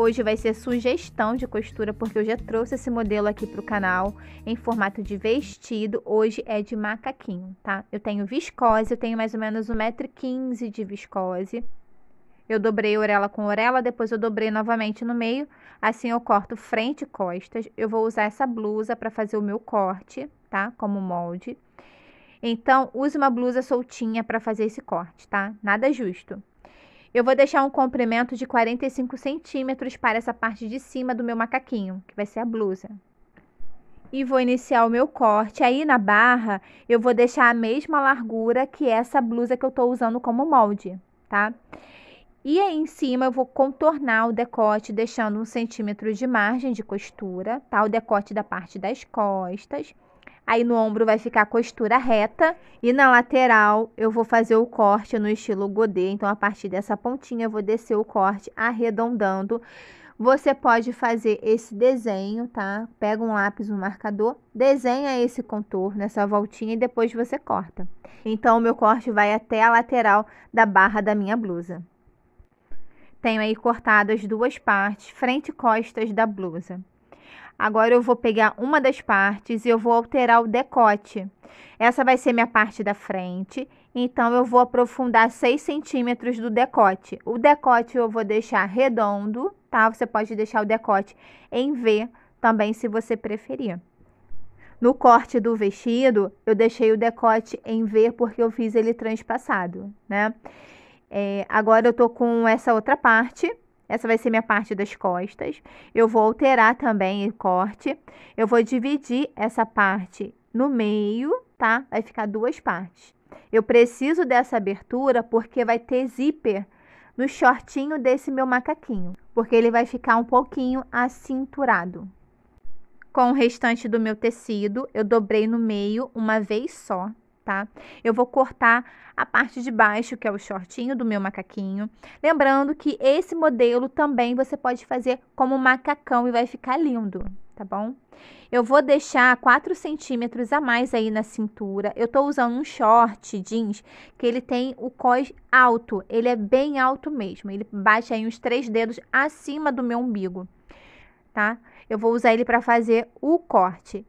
Hoje vai ser sugestão de costura, porque eu já trouxe esse modelo aqui para o canal em formato de vestido. Hoje é de macaquinho, tá? Eu tenho viscose, eu tenho mais ou menos 1,15m de viscose. Eu dobrei orelha com orelha, depois eu dobrei novamente no meio. Assim eu corto frente e costas. Eu vou usar essa blusa para fazer o meu corte, tá? Como molde. Então, use uma blusa soltinha para fazer esse corte, tá? Nada justo. Eu vou deixar um comprimento de 45 centímetros para essa parte de cima do meu macaquinho, que vai ser a blusa. E vou iniciar o meu corte. Aí na barra, eu vou deixar a mesma largura que essa blusa que eu tô usando como molde, tá? E aí em cima eu vou contornar o decote, deixando um centímetro de margem de costura, tá? O decote da parte das costas. Aí no ombro vai ficar a costura reta e na lateral eu vou fazer o corte no estilo godê. Então, a partir dessa pontinha eu vou descer o corte arredondando. Você pode fazer esse desenho, tá? Pega um lápis, um marcador, desenha esse contorno, essa voltinha e depois você corta. Então, o meu corte vai até a lateral da barra da minha blusa. Tenho aí cortado as duas partes, frente e costas da blusa. Agora eu vou pegar uma das partes e eu vou alterar o decote. Essa vai ser minha parte da frente, então eu vou aprofundar 6 centímetros do decote. O decote eu vou deixar redondo, tá? Você pode deixar o decote em V também, se você preferir. No corte do vestido, eu deixei o decote em V porque eu fiz ele transpassado, né? É, agora eu tô com essa outra parte, essa vai ser minha parte das costas. Eu vou alterar também o corte. Eu vou dividir essa parte no meio, tá? Vai ficar duas partes. Eu preciso dessa abertura porque vai ter zíper no shortinho desse meu macaquinho, porque ele vai ficar um pouquinho acinturado. Com o restante do meu tecido, eu dobrei no meio uma vez só, tá? Eu vou cortar a parte de baixo, que é o shortinho do meu macaquinho. Lembrando que esse modelo também você pode fazer como macacão e vai ficar lindo, tá bom? Eu vou deixar 4 centímetros a mais aí na cintura. Eu tô usando um short jeans que ele tem o cós alto. Ele é bem alto mesmo. Ele bate aí uns três dedos acima do meu umbigo, tá? Eu vou usar ele para fazer o corte.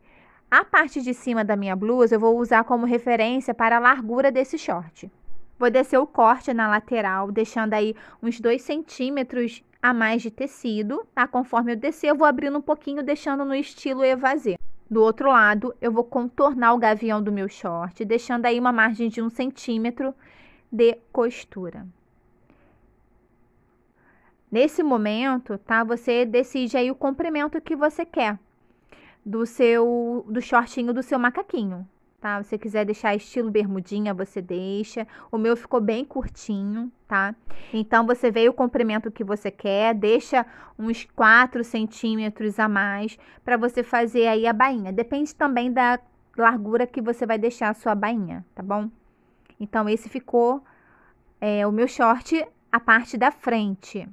A parte de cima da minha blusa eu vou usar como referência para a largura desse short. Vou descer o corte na lateral, deixando aí uns 2 centímetros a mais de tecido, tá? Conforme eu descer, eu vou abrindo um pouquinho, deixando no estilo evasê. Do outro lado, eu vou contornar o gavião do meu short, deixando aí uma margem de um centímetro de costura. Nesse momento, tá? Você decide aí o comprimento que você quer do seu do shortinho do seu macaquinho, tá? Se você quiser deixar estilo bermudinha, você deixa. O meu ficou bem curtinho, tá? Então você vê o comprimento que você quer, deixa uns 4 centímetros a mais para você fazer aí a bainha. Depende também da largura que você vai deixar a sua bainha, tá bom? Então esse ficou é, o meu short, a parte da frente.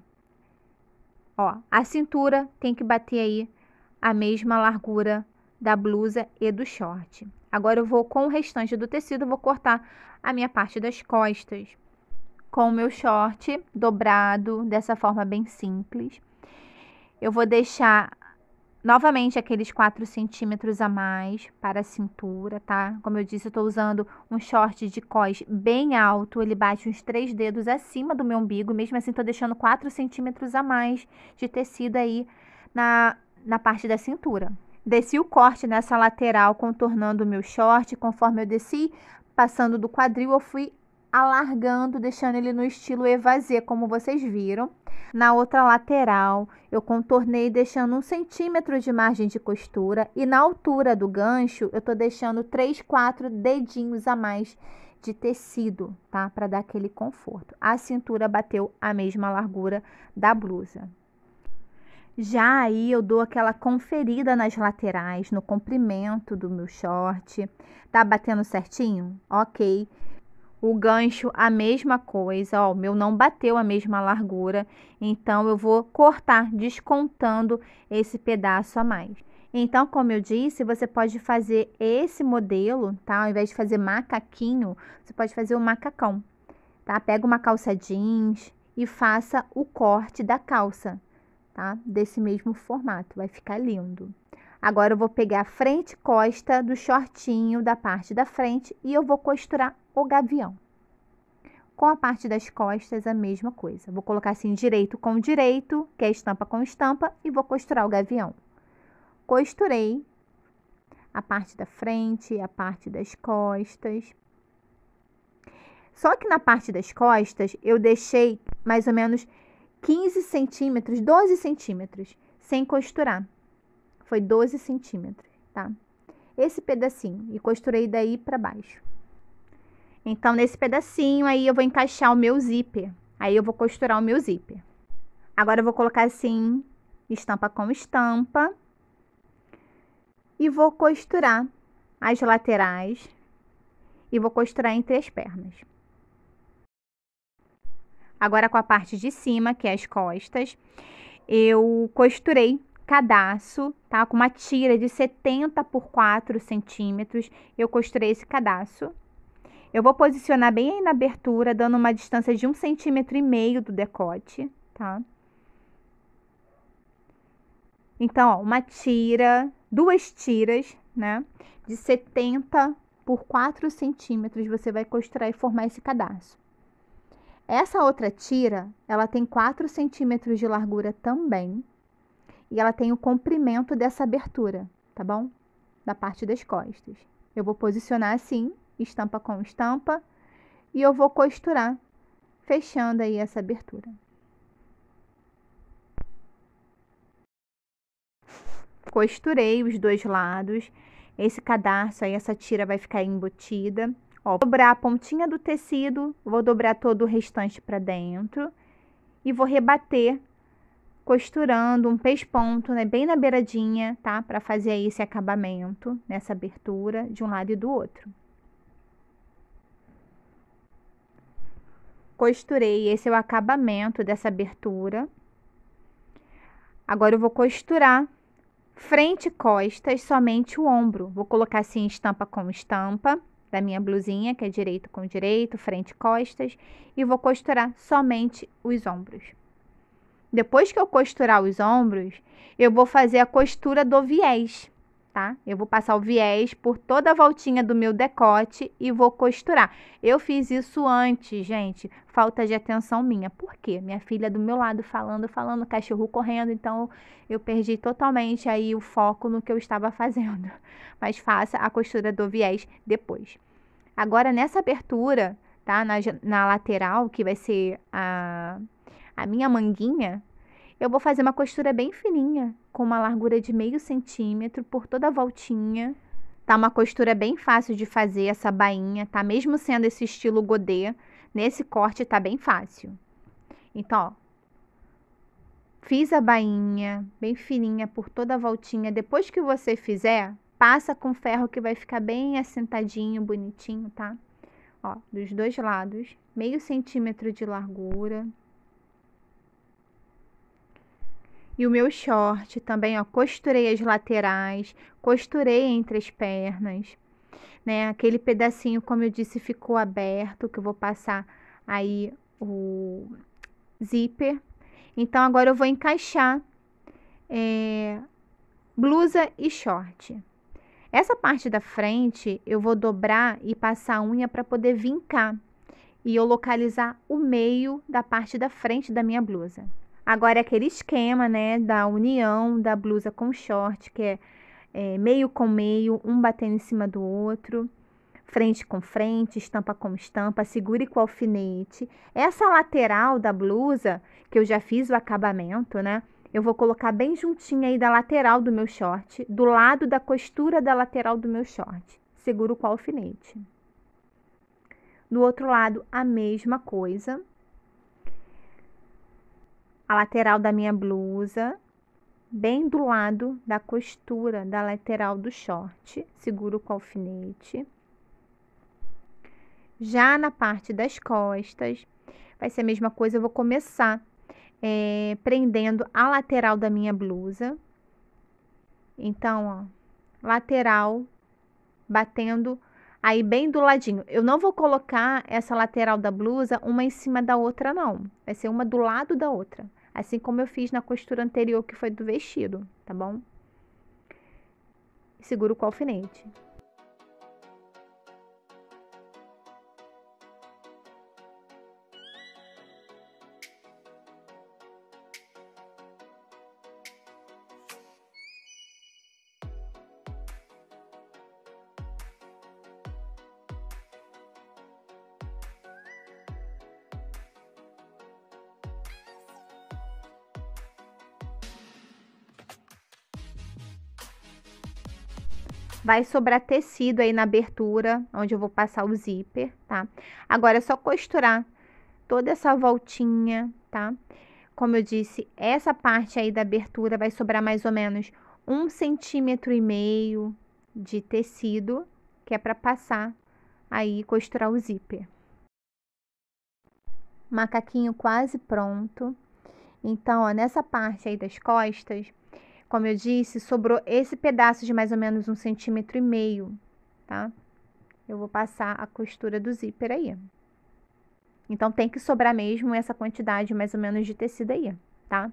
Ó, a cintura tem que bater aí a mesma largura da blusa e do short. Agora eu vou com o restante do tecido, vou cortar a minha parte das costas com o meu short dobrado dessa forma bem simples. Eu vou deixar novamente aqueles 4 centímetros a mais para a cintura, tá? Como eu disse, eu tô usando um short de cós bem alto, ele bate uns três dedos acima do meu umbigo, mesmo assim tô deixando 4 centímetros a mais de tecido aí na na parte da cintura. Desci o corte nessa lateral, contornando o meu short. Conforme eu desci, passando do quadril, eu fui alargando, deixando ele no estilo evasê, como vocês viram. Na outra lateral, eu contornei deixando um centímetro de margem de costura. E na altura do gancho, eu tô deixando três quatro dedinhos a mais de tecido, tá? Para dar aquele conforto. A cintura bateu a mesma largura da blusa. Já aí eu dou aquela conferida nas laterais, no comprimento do meu short. Tá batendo certinho? Ok. O gancho, a mesma coisa, ó, o meu não bateu a mesma largura, então eu vou cortar descontando esse pedaço a mais. Então, como eu disse, você pode fazer esse modelo, tá? Ao invés de fazer macaquinho, você pode fazer o um macacão, tá? Pega uma calça jeans e faça o corte da calça, tá? Desse mesmo formato, vai ficar lindo. Agora eu vou pegar a frente e costa do shortinho da parte da frente e eu vou costurar o gavião. Com a parte das costas, a mesma coisa. Vou colocar assim direito com direito, que é estampa com estampa, e vou costurar o gavião. Costurei a parte da frente, a parte das costas. Só que na parte das costas, eu deixei mais ou menos 15 centímetros, 12 centímetros, sem costurar. Foi 12 centímetros, tá? Esse pedacinho e costurei daí para baixo. Então, nesse pedacinho aí eu vou encaixar o meu zíper. Aí eu vou costurar o meu zíper. Agora eu vou colocar assim, estampa com estampa. E vou costurar as laterais. E vou costurar entre as pernas. Agora com a parte de cima, que é as costas, eu costurei cadarço, tá? Com uma tira de 70 por 4 centímetros, eu costurei esse cadarço. Eu vou posicionar bem aí na abertura, dando uma distância de um centímetro e meio do decote, tá? Então, ó, uma tira, duas tiras, né? De 70 por 4 centímetros, você vai costurar e formar esse cadarço. Essa outra tira, ela tem 4 centímetros de largura também. E ela tem o comprimento dessa abertura, tá bom? Da parte das costas. Eu vou posicionar assim, estampa com estampa. E eu vou costurar, fechando aí essa abertura. Costurei os dois lados. Esse cadarço aí, essa tira vai ficar embutida. Ó, dobrar a pontinha do tecido, vou dobrar todo o restante para dentro e vou rebater costurando um pesponto, né, bem na beiradinha, tá? Para fazer aí esse acabamento nessa abertura de um lado e do outro. Costurei, esse é o acabamento dessa abertura. Agora eu vou costurar frente e costas, somente o ombro. Vou colocar assim estampa com estampa da minha blusinha, que é direito com direito, frente e costas, e vou costurar somente os ombros. Depois que eu costurar os ombros, eu vou fazer a costura do viés tá? Eu vou passar o viés por toda a voltinha do meu decote e vou costurar. Eu fiz isso antes, gente, falta de atenção minha. Por quê? Minha filha do meu lado falando, falando, cachorro correndo, então eu perdi totalmente aí o foco no que eu estava fazendo. Mas faça a costura do viés depois. Agora, nessa abertura, tá? Na, na lateral, que vai ser a, a minha manguinha, eu vou fazer uma costura bem fininha, com uma largura de meio centímetro por toda a voltinha. Tá uma costura bem fácil de fazer essa bainha, tá? Mesmo sendo esse estilo godê, nesse corte tá bem fácil. Então, ó. Fiz a bainha bem fininha por toda a voltinha. Depois que você fizer, passa com ferro que vai ficar bem assentadinho, bonitinho, tá? Ó, dos dois lados, meio centímetro de largura. E o meu short também, ó, costurei as laterais, costurei entre as pernas, né? Aquele pedacinho, como eu disse, ficou aberto, que eu vou passar aí o zíper. Então, agora eu vou encaixar é, blusa e short. Essa parte da frente eu vou dobrar e passar a unha para poder vincar e eu localizar o meio da parte da frente da minha blusa. Agora, é aquele esquema, né, da união da blusa com short, que é, é meio com meio, um batendo em cima do outro, frente com frente, estampa com estampa, segure com alfinete. Essa lateral da blusa, que eu já fiz o acabamento, né, eu vou colocar bem juntinha aí da lateral do meu short, do lado da costura da lateral do meu short. Seguro com alfinete. Do outro lado, a mesma coisa a lateral da minha blusa, bem do lado da costura da lateral do short, seguro com alfinete. Já na parte das costas, vai ser a mesma coisa, eu vou começar é, prendendo a lateral da minha blusa. Então, ó, lateral, batendo Aí bem do ladinho. Eu não vou colocar essa lateral da blusa uma em cima da outra não. Vai ser uma do lado da outra, assim como eu fiz na costura anterior que foi do vestido, tá bom? Seguro com o alfinete. Vai sobrar tecido aí na abertura, onde eu vou passar o zíper, tá? Agora é só costurar toda essa voltinha, tá? Como eu disse, essa parte aí da abertura vai sobrar mais ou menos um centímetro e meio de tecido, que é para passar aí costurar o zíper. Macaquinho quase pronto. Então, ó, nessa parte aí das costas, como eu disse, sobrou esse pedaço de mais ou menos um centímetro e meio, tá? Eu vou passar a costura do zíper aí. Então, tem que sobrar mesmo essa quantidade mais ou menos de tecido aí, tá?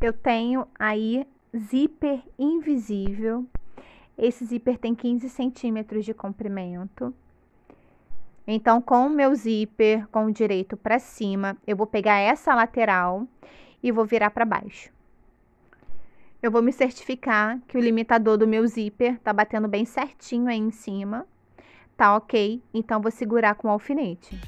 Eu tenho aí zíper invisível. Esse zíper tem 15 centímetros de comprimento. Então, com o meu zíper com o direito para cima, eu vou pegar essa lateral e vou virar para baixo. Eu vou me certificar que o limitador do meu zíper tá batendo bem certinho aí em cima. Tá ok? Então, vou segurar com o alfinete.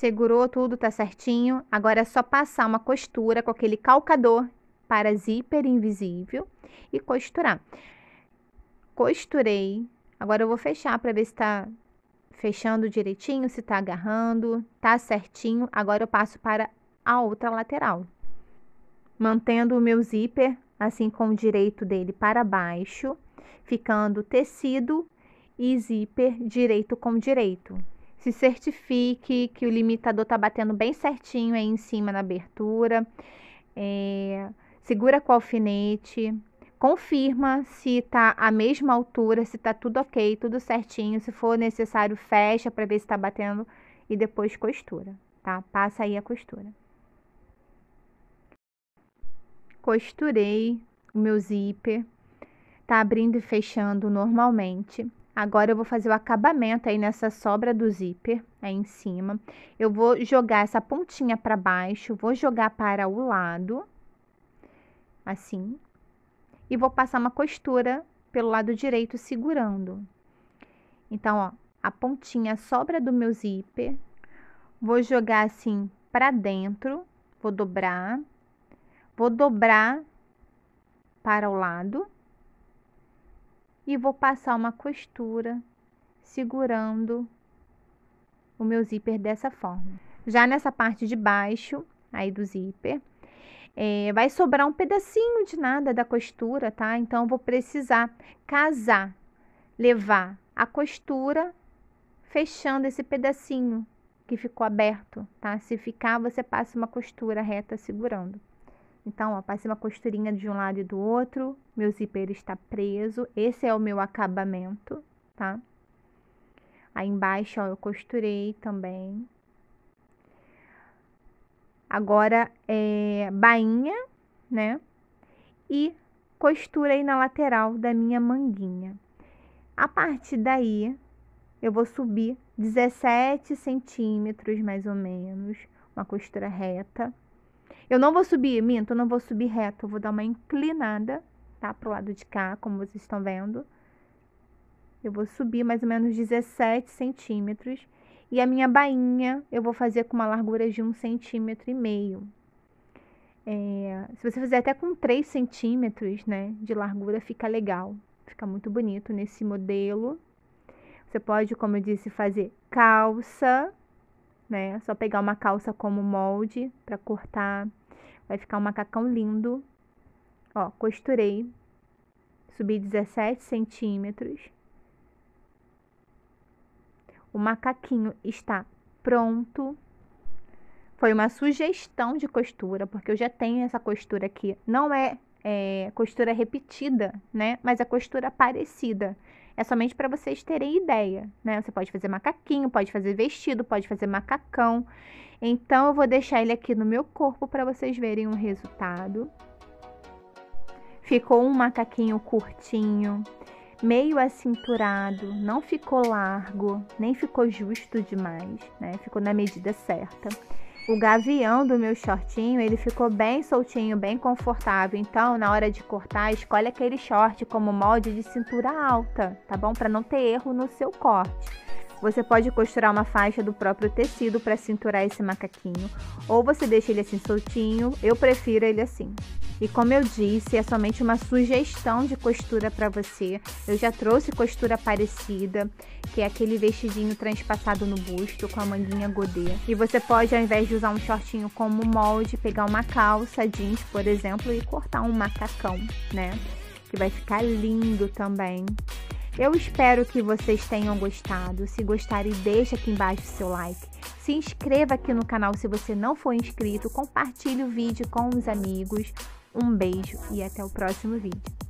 Segurou tudo, tá certinho. Agora é só passar uma costura com aquele calcador para zíper invisível e costurar. Costurei. Agora eu vou fechar para ver se tá fechando direitinho, se tá agarrando, tá certinho. Agora eu passo para a outra lateral. Mantendo o meu zíper assim com o direito dele para baixo, ficando tecido e zíper direito com direito se certifique que o limitador tá batendo bem certinho aí em cima na abertura. É, segura com o alfinete, confirma se tá à mesma altura, se tá tudo ok, tudo certinho. Se for necessário, fecha para ver se tá batendo e depois costura, tá? Passa aí a costura. Costurei o meu zíper, tá abrindo e fechando normalmente. Agora eu vou fazer o acabamento aí nessa sobra do zíper, aí em cima. Eu vou jogar essa pontinha para baixo, vou jogar para o lado, assim. E vou passar uma costura pelo lado direito segurando. Então, ó, a pontinha sobra do meu zíper, vou jogar assim para dentro, vou dobrar, vou dobrar para o lado e vou passar uma costura segurando o meu zíper dessa forma. Já nessa parte de baixo aí do zíper, é, vai sobrar um pedacinho de nada da costura, tá? Então, vou precisar casar, levar a costura fechando esse pedacinho que ficou aberto, tá? Se ficar, você passa uma costura reta segurando. Então, ó, passei uma costurinha de um lado e do outro, meu zíper está preso, esse é o meu acabamento, tá? Aí embaixo, ó, eu costurei também. Agora, é bainha, né? E costurei na lateral da minha manguinha. A partir daí, eu vou subir 17 centímetros, mais ou menos, uma costura reta, eu não vou subir, minto, eu não vou subir reto, eu vou dar uma inclinada, tá? Pro lado de cá, como vocês estão vendo. Eu vou subir mais ou menos 17 centímetros. E a minha bainha eu vou fazer com uma largura de um centímetro e meio. É, se você fizer até com 3 centímetros, né, de largura, fica legal. Fica muito bonito nesse modelo. Você pode, como eu disse, fazer calça, né? Só pegar uma calça como molde para cortar. Vai ficar um macacão lindo. Ó, costurei. Subi 17 centímetros. O macaquinho está pronto. Foi uma sugestão de costura, porque eu já tenho essa costura aqui. Não é, é costura repetida, né? Mas é costura parecida. É somente para vocês terem ideia, né? Você pode fazer macaquinho, pode fazer vestido, pode fazer macacão. Então, eu vou deixar ele aqui no meu corpo para vocês verem o resultado. Ficou um macaquinho curtinho, meio acinturado, não ficou largo, nem ficou justo demais, né? Ficou na medida certa o gavião do meu shortinho, ele ficou bem soltinho, bem confortável. Então, na hora de cortar, escolhe aquele short como molde de cintura alta, tá bom? Para não ter erro no seu corte. Você pode costurar uma faixa do próprio tecido para cinturar esse macaquinho, ou você deixa ele assim soltinho, eu prefiro ele assim. E como eu disse, é somente uma sugestão de costura para você. Eu já trouxe costura parecida, que é aquele vestidinho transpassado no busto com a manguinha godê. E você pode, ao invés de usar um shortinho como molde, pegar uma calça jeans, por exemplo, e cortar um macacão, né? Que vai ficar lindo também. Eu espero que vocês tenham gostado. Se gostarem, deixa aqui embaixo o seu like. Se inscreva aqui no canal se você não for inscrito. Compartilhe o vídeo com os amigos. Um beijo e até o próximo vídeo.